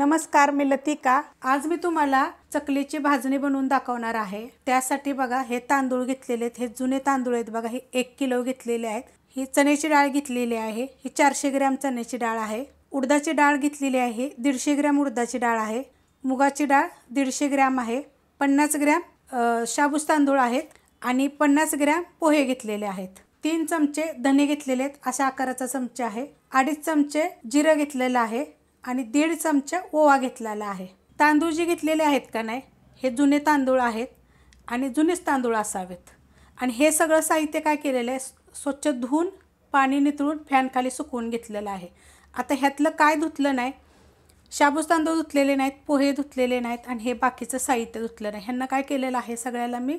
नमस्कार मी लतिका आज मी तुम्हाला चकलीची भाजणी बनवून दाखवणार आहे त्यासाठी बघा हे तांदूळ घेतलेले आहेत हे जुने तांदूळ आहेत बघा हे एक किलो घेतलेले आहेत ही चण्याची डाळ घेतलेली आहे ही चारशे ग्रॅम चण्याची डाळ आहे उडदाची डाळ घेतलेली आहे दीडशे ग्रॅम उडदाची डाळ आहे मुगाची डाळ दीडशे ग्रॅम आहे पन्नास ग्रॅम शाबूस तांदूळ आहेत आणि पन्नास ग्रॅम पोहे घेतलेले आहेत तीन चमचे धने घेतलेले आहेत अशा आकाराचा चमचा आहे अडीच चमचे जिरं घेतलेलं आहे आणि दीड चमचा ओवा घेतलेला आहे तांदूळ जे घेतलेले आहेत का नाही हे जुने तांदूळ आहेत आणि जुनेच तांदूळ असावेत आणि हे सगळं साहित्य काय केलेलं आहे स्वच्छ धुवून पाणी नितळून फॅनखाली सुकवून घेतलेलं आहे आता ह्यातलं काय धुतलं नाही शाबूस तांदूळ धुतलेले नाहीत पोहे धुतलेले नाहीत आणि हे बाकीचं साहित्य धुतलं नाही ह्यांना काय केलेलं आहे सगळ्याला मी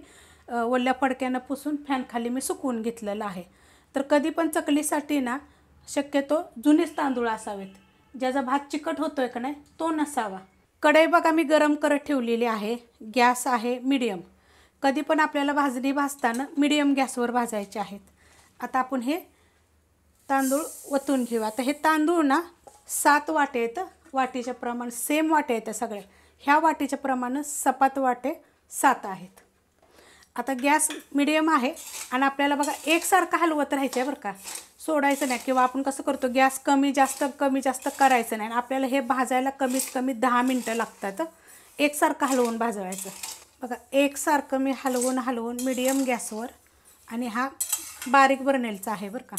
ओल्या फडक्यानं पुसून फॅनखाली मी सुकवून घेतलेलं आहे तर कधी पण चकलीसाठी ना शक्यतो जुनेच तांदूळ असावेत ज्याचा भात चिकट होतोय का नाही तो नसावा कढई बघा मी गरम करत ठेवलेली आहे गॅस आहे मिडियम कधी पण आपल्याला भाजणी भाजताना मिडियम गॅसवर भाजायचे आहेत आता आपण हे तांदूळ वतून घेऊ आता हे तांदूळ ना सात वाटे येतं वाटीच्या प्रमाण सेम वाटे येतं सगळे ह्या वाटीच्या प्रमाण सपात वाटे सात आहेत आता गॅस मिडियम आहे आणि आपल्याला बघा एकसारखं हलवत राहायचं आहे बरं का सोडायचं नाही किंवा आपण कसं करतो गॅस कमी जास्त कमी जास्त करायचं नाही आणि आपल्याला हे भाजायला कमीत कमी दहा मिनटं लागतात एकसारखं हलवून भाजवायचं बघा एकसारखं मी हलवून हलवून मिडियम गॅसवर आणि हा बारीक बर्नेलचा आहे बरं का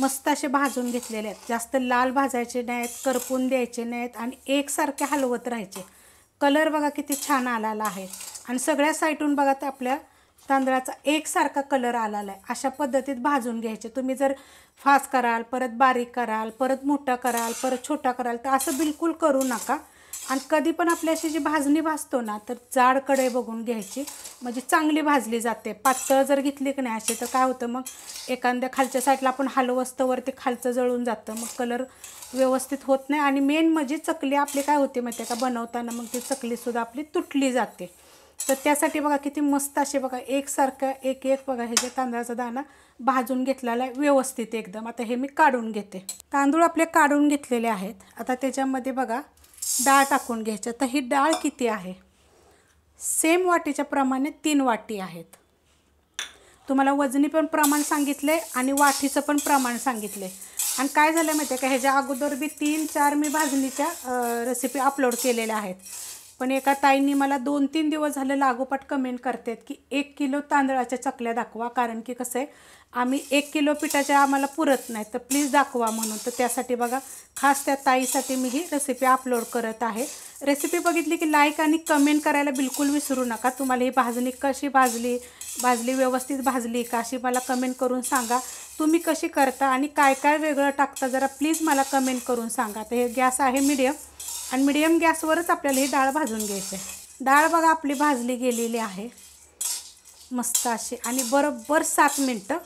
मस्त असे भाजून घेतलेले आहेत जास्त लाल भाजायचे नाहीत करपून द्यायचे नाहीत आणि एकसारखे हलवत राहायचे कलर बघा किती छान आलेला आहे आणि सगळ्या साईटून बघा तर आपल्या तांदळाचा एकसारखा कलर आलेला आहे अशा पद्धतीत भाजून घ्यायचे तुम्ही जर फास्ट कराल परत बारीक कराल परत मोठा कराल परत छोटा कराल तर असं बिलकुल करू नका आणि कधी पण आपल्या अशी जी भाजणी भाजतो ना तर जाड कढई बघून घ्यायची म्हणजे चांगली भाजली जाते पातळ जर घेतली की नाही असे तर काय होतं मग एखाद्या खालच्या साईडला आपण हलवस्तवर ते खालचं जळून जातं मग कलर व्यवस्थित होत नाही आणि मेन म्हणजे चकली आपली काय होते माहिती का बनवताना मग ती चकलीसुद्धा आपली तुटली जाते तर त्यासाठी बघा किती मस्त असे बघा एकसारखं एक एक बघा हे जे तांदळाचा दाणा भाजून घेतलेला आहे व्यवस्थित एकदम आता हे मी काढून घेते तांदूळ आपले काढून घेतलेले आहेत आता त्याच्यामध्ये बघा डाळ टाकून घ्यायचं तर ही डाळ किती आहे सेम वाटीच्या प्रमाणे तीन वाटी आहेत तुम्हाला वजनी पण प्रमाण सांगितले आणि वाटीचं पण प्रमाण सांगितले आणि काय झालं माहिती आहे का ह्याच्या अगोदर बी तीन चार मी भाजणीच्या रेसिपी अपलोड केलेल्या आहेत पण एका ताईंनी मला दोन तीन दिवस झालं लागोपाठ कमेंट करतात की एक किलो तांदळाच्या चकल्या दाखवा कारण की कसं आहे आम्ही एक किलो पिठाच्या आम्हाला पुरत नाही तर प्लीज दाखवा म्हणून तर त्यासाठी बघा खास त्या ताईसाठी मी ही रेसिपी अपलोड करत आहे रेसिपी बघितली की लाईक आणि कमेंट करायला बिलकुल विसरू नका तुम्हाला ही भाजणी कशी भाजली भाजली व्यवस्थित भाजली का अशी मला कमेंट करून सांगा तुम्ही कशी करता आणि काय काय वेगळं टाकता जरा प्लीज मला कमेंट करून सांगा तर हे गॅस आहे मीडियम आणि मिडियम गॅसवरच आपल्याला ही डाळ भाजून घ्यायची आहे डाळ बघा आपली भाजली गेलेली आहे मस्त अशी आणि बरोबर सात मिनटं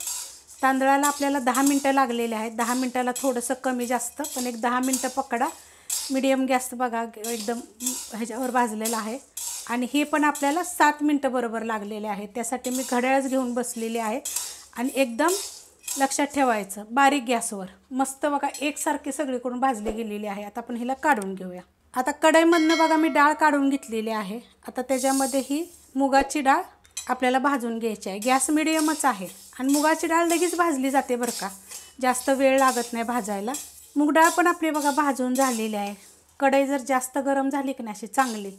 तांदळाला आपल्याला दहा मिनटं लागलेली आहेत दहा मिनटाला थोडंसं कमी जास्त पण एक दहा मिनटं पकडा मीडियम गॅस बघा एकदम ह्याच्यावर भाजलेलं आहे आणि हे पण आपल्याला सात मिनटं बरोबर लागलेले आहेत त्यासाठी मी घड्याळच घेऊन बसलेली आहे आणि एकदम लक्षात ठेवायचं बारीक गॅसवर मस्त बघा एकसारखी सगळीकडून भाजली गेलेली आहे आता आपण हिला काढून घेऊया आता कढईमधनं बघा मी डाळ काढून घेतलेली आहे आता त्याच्यामध्ये ही मुगाची डाळ आपल्याला भाजून घ्यायची आहे गॅस मिडियमच आहे आणि मुगाची डाळ लगेच भाजली जाते बरं का जास्त वेळ लागत नाही भाजायला मूग डाळ पण आपली बघा भाजून झालेली आहे कढई जर जास्त गरम झाली की नाही अशी चांगली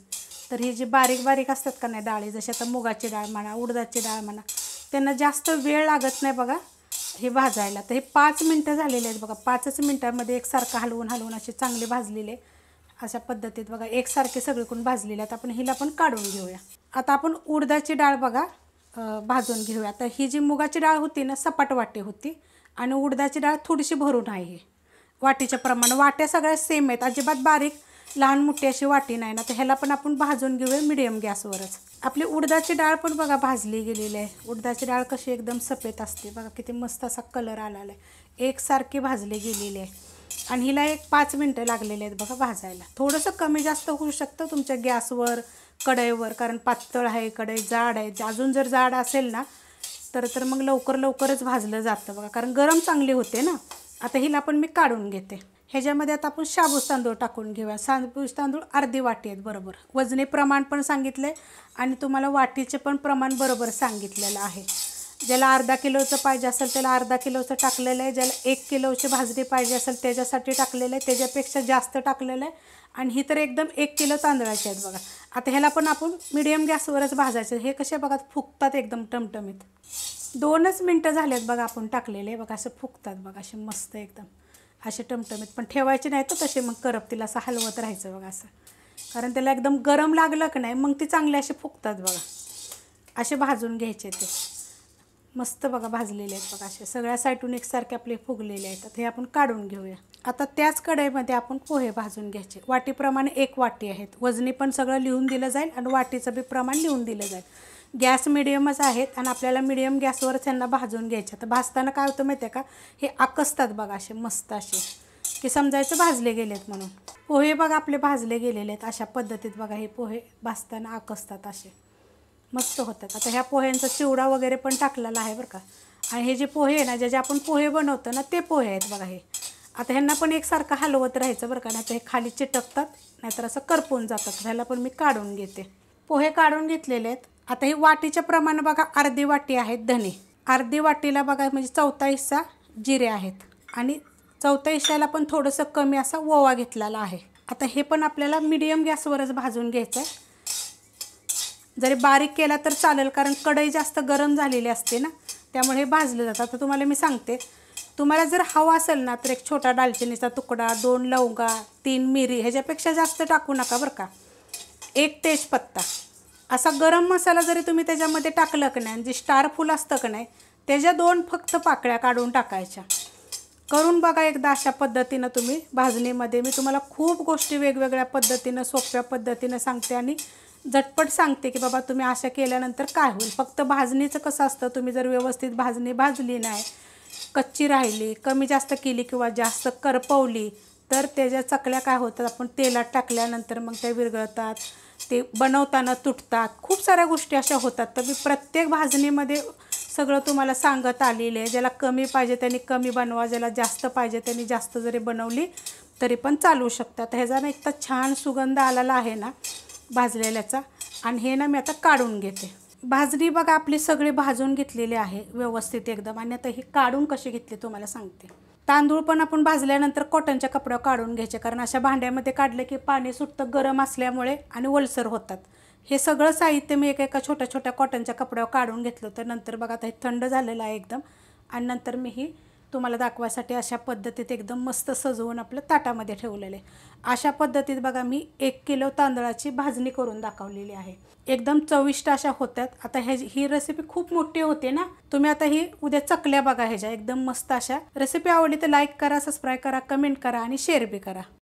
तर ही जी बारीक बारीक असतात का नाही डाळी जशी आता मुगाची डाळ म्हणा उडदाची डाळ म्हणा त्यांना जास्त वेळ लागत नाही बघा हे भाजायला तर हे पाच मिनटं झालेले आहेत बघा पाचच मिनटामध्ये एकसारखं हलवून हलवून असे चांगले भाजलेले अशा पद्धतीत बघा एकसारखे सगळीकडून भाजलेले आहेत आपण हिला पण काढून घेऊया आता आपण उडदाची डाळ बघा भाजून घेऊया तर ही जी मुगाची डाळ होती ना सपाट वाटी होती आणि उडदाची डाळ थोडीशी भरून आहे वाटीच्या प्रमाण वाट्या सगळ्या सेम आहेत अजिबात बारीक लहान मोठी अशी वाटी नाही ना तर ह्याला पण आपण भाजून घेऊया मिडियम गॅसवरच आपली उडदाची डाळ पण बघा भाजली गेलेली आहे उडदाची डाळ कशी एकदम सफेद असते बघा किती मस्त असा कलर आला आहे एकसारखी भाजली गेलेली आहे आणि हिला एक पाच मिनटं लागलेली आहेत बघा भाजायला थोडंसं कमी जास्त होऊ शकतं तुमच्या गॅसवर कढईवर कारण पातळ आहे कढई जाड आहे अजून जर जाड असेल ना तर तर मग लवकर लवकरच भाजलं जातं बघा कारण गरम चांगली होते ना आता हिला पण मी काढून घेते ह्याच्यामध्ये आता आपण शाबूस तांदूळ टाकून घेऊया शाबूस तांदूळ अर्धी वाटी आहेत बरोबर वजने प्रमाण पण सांगितले आणि तुम्हाला वाटीचे पण प्रमाण बरोबर सांगितलेलं आहे ज्याला अर्धा किलोचं पाहिजे असेल त्याला अर्धा किलोचं टाकलेलं आहे ज्याला एक किलोची भाजरी पाहिजे असेल त्याच्यासाठी टाकलेलं आहे त्याच्यापेक्षा जास्त टाकलेलं आहे आणि ही तर एकदम एक किलो तांदळाची आहेत बघा आता ह्याला पण आपण मिडियम गॅसवरच भाजायचं हे कसे बघा फुकतात एकदम टमटमीत दोनच मिनटं झाल्यात बघा आपण टाकलेले बघा असं फुकतात बघा असे मस्त एकदम असे टमटमीत पण ठेवायचे नाही तर तसे मग तिला असं हलवत राहायचं बघा असं कारण त्याला एकदम गरम लागलं की नाही मग ती चांगले असे फुकतात बघा असे भाजून घ्यायचे ते मस्त बघा भाजलेले आहेत बघा असे सगळ्या साईटून एकसारखे आपले फुगलेले आहेत हे आपण काढून घेऊया आता त्याच कढईमध्ये आपण पोहे भाजून घ्यायचे वाटीप्रमाणे एक वाटी आहेत वजनी पण सगळं लिहून दिलं जाईल आणि वाटीचं बी प्रमाण लिहून दिलं जाईल गॅस मिडियमच आहेत आणि आपल्याला मिडियम गॅसवरच त्यांना भाजून घ्यायचे तर भाजताना काय होतं माहिती आहे का हे आकसतात बघा असे मस्त असे की समजायचं भाजले गेलेत म्हणून पोहे बघा आपले भाजले गेलेले आहेत अशा पद्धतीत बघा हे पोहे भाजताना आकसतात असे मस्त होतात आता ह्या पोह्यांचा चिवडा वगैरे पण टाकलेला आहे बरं का आणि हे जे पोहे आहे ना जे आपण पोहे बनवतो ना ते पोहे आहेत बघा हे आता ह्यांना पण एकसारखं हलवत राहायचं बरं का नाही हे खाली चिटकतात नाहीतर असं करपून जातात ह्याला पण मी काढून घेते पोहे काढून घेतलेले आहेत आता हे वाटीच्या प्रमाणे बघा अर्धी वाटी आहेत धने अर्धी वाटीला बघा म्हणजे चौथा हिस्सा जिरे आहेत आणि चौथ्या हिस्साला पण थोडंसं कमी असा ओवा घेतलेला आहे आता हे पण आपल्याला मिडियम गॅसवरच भाजून घ्यायचं आहे जरी बारीक केला तर चालेल कारण कढई जास्त गरम झालेली असते ना त्यामुळे हे भाजलं जातं आता तुम्हाला मी सांगते तुम्हाला जर हवा असेल ना तर एक छोटा दालचिनीचा तुकडा दोन लवंगा तीन मिरी ह्याच्यापेक्षा जास्त टाकू नका बरं का एक तेजपत्ता असा गरम मसाला जरी तुम्ही त्याच्यामध्ये टाकलं की नाही जे स्टार फूल असतं की नाही त्याच्या दोन फक्त पाकळ्या काढून टाकायच्या करून बघा एकदा अशा पद्धतीनं तुम्ही भाजणीमध्ये मी तुम्हाला खूप गोष्टी वेगवेगळ्या पद्धतीनं सोप्या पद्धतीनं सांगते आणि झटपट सांगते की बाबा तुम्ही अशा केल्यानंतर काय होईल फक्त भाजणीचं कसं असतं तुम्ही जर व्यवस्थित भाजणी भाजली नाही कच्ची राहिली कमी जास्त केली किंवा जास्त करपवली तर त्याच्या चकल्या काय होतात आपण तेलात टाकल्यानंतर मग त्या विरघळतात ते बनवताना तुटतात खूप साऱ्या गोष्टी अशा होतात तर मी प्रत्येक भाजणीमध्ये सगळं तुम्हाला सांगत आलेलं आहे ज्याला कमी पाहिजे त्यांनी कमी बनवा ज्याला जास्त पाहिजे त्यांनी जास्त जरी बनवली तरी पण चालू शकतात ह्याचा ना इतका छान सुगंध आलेला आहे ना भाजलेल्याचा आणि हे ना मी आता काढून घेते भाजणी बघा आपली सगळी भाजून घेतलेली आहे व्यवस्थित एकदम आणि आता ही काढून कशी घेतली तुम्हाला सांगते तांदूळ पण आपण भाजल्यानंतर कॉटनच्या कपड्यावर काढून घ्यायचे कारण अशा भांड्यामध्ये काढले की पाणी सुटतं गरम असल्यामुळे आणि ओलसर होतात हे सगळं साहित्य मी एका एका छोट्या छोट्या कॉटनच्या कपड्यावर काढून घेतलं तर नंतर बघा आता हे थंड झालेलं आहे एकदम आणि नंतर मी ही तुम्हाला दाखवायसाठी अशा पद्धतीत एकदम मस्त सजवून आपलं ताटामध्ये ठेवलेलं आहे अशा पद्धतीत बघा मी एक किलो तांदळाची भाजणी करून दाखवलेली आहे एकदम चविष्ट अशा होत्यात आता हे ही रेसिपी खूप मोठी होते ना तुम्ही आता ही उद्या चकल्या बघा ह्याच्या एकदम मस्त अशा रेसिपी आवडली तर लाईक करा सबस्क्राईब करा कमेंट करा आणि शेअर बी करा